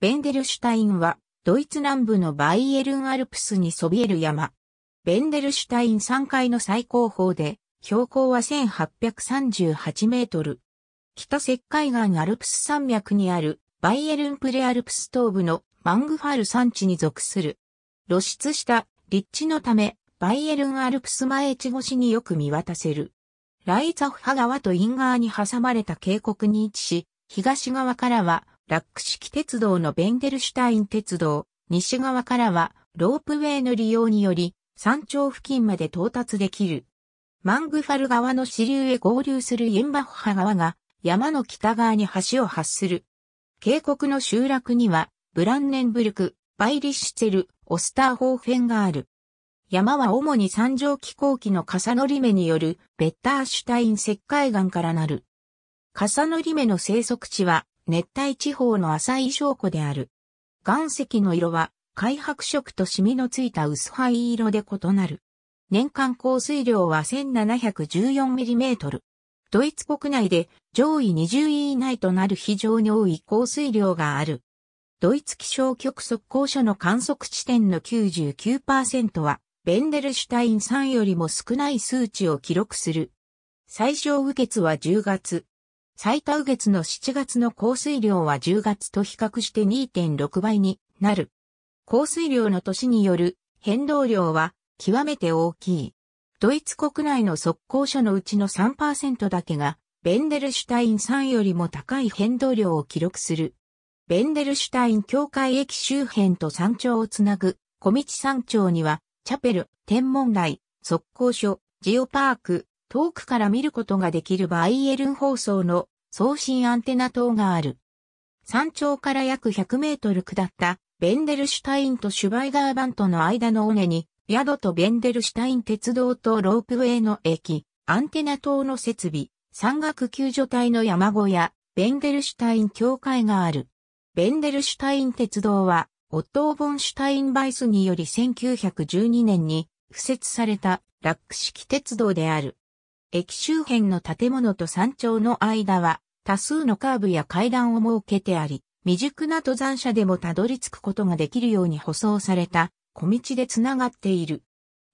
ベンデルシュタインは、ドイツ南部のバイエルンアルプスにそびえる山。ベンデルシュタイン3階の最高峰で、標高は1838メートル。北石灰岩アルプス山脈にあるバイエルンプレアルプス東部のマングファル山地に属する。露出した立地のため、バイエルンアルプス前地越しによく見渡せる。ライザフハ川とイン側に挟まれた渓谷に位置し、東側からはラック式鉄道のベンデルシュタイン鉄道、西側からはロープウェイの利用により山頂付近まで到達できる。マングファル川の支流へ合流するインバッハ川が山の北側に橋を発する。渓谷の集落にはブランネンブルク、バイリッシュツェル、オスターホーフェンがある。山は主に山上気候機の笠乗り目によるベッターシュタイン石灰岩からなる。笠乗り目の生息地は熱帯地方の浅い証拠である。岩石の色は、開白色とシミのついた薄灰色で異なる。年間降水量は 1714mm。ドイツ国内で上位20位以内となる非常に多い降水量がある。ドイツ気象局測候所の観測地点の99%は、ベンデルシュタイン3よりも少ない数値を記録する。最小雨決は10月、最多月の7月の降水量は10月と比較して2.6倍になる。降水量の年による変動量は極めて大きい。ドイツ国内の速攻所のうちの3%だけが、ベンデルシュタイン3よりも高い変動量を記録する。ベンデルシュタイン境界駅周辺と山頂をつなぐ、小道山頂には、チャペル、天文台、速攻所、ジオパーク、遠くから見ることができるバイエルン放送の送信アンテナ塔がある。山頂から約100メートル下ったベンデルシュタインとシュバイガーバントの間の尾根に宿とベンデルシュタイン鉄道とロープウェイの駅、アンテナ塔の設備、山岳救助隊の山小屋、ベンデルシュタイン教会がある。ベンデルシュタイン鉄道は、オットー・ボンシュタイン・バイスにより1912年に付設されたラック式鉄道である。駅周辺の建物と山頂の間は多数のカーブや階段を設けてあり、未熟な登山者でもたどり着くことができるように舗装された小道でつながっている。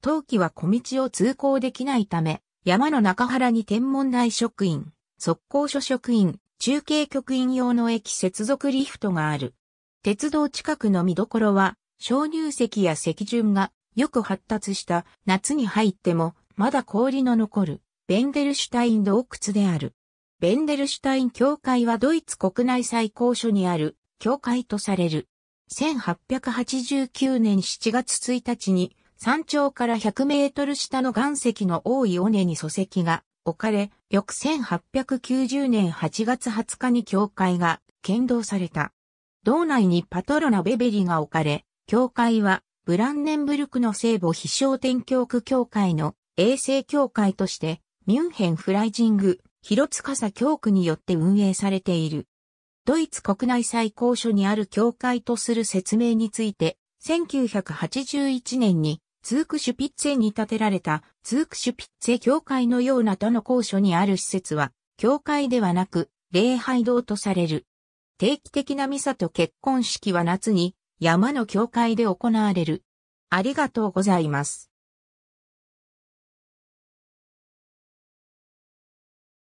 冬季は小道を通行できないため、山の中原に天文台職員、速攻所職員、中継局員用の駅接続リフトがある。鉄道近くの見どころは、鍾乳石や石順がよく発達した夏に入ってもまだ氷の残るベンデルシュタイン洞窟である。ベンデルシュタイン教会はドイツ国内最高所にある教会とされる。1889年7月1日に山頂から100メートル下の岩石の多い尾根に礎石が置かれ、翌1890年8月20日に教会が建造された。道内にパトロナベベリが置かれ、教会はブランネンブルクの聖母飛翔天教区教会の衛星教会としてミュンヘンフライジング、広司教区によって運営されている。ドイツ国内最高所にある教会とする説明について、1981年にツークシュピッツェに建てられたツークシュピッツェ教会のような他の高所にある施設は、教会ではなく礼拝堂とされる。定期的なミサと結婚式は夏に山の教会で行われる。ありがとうございます。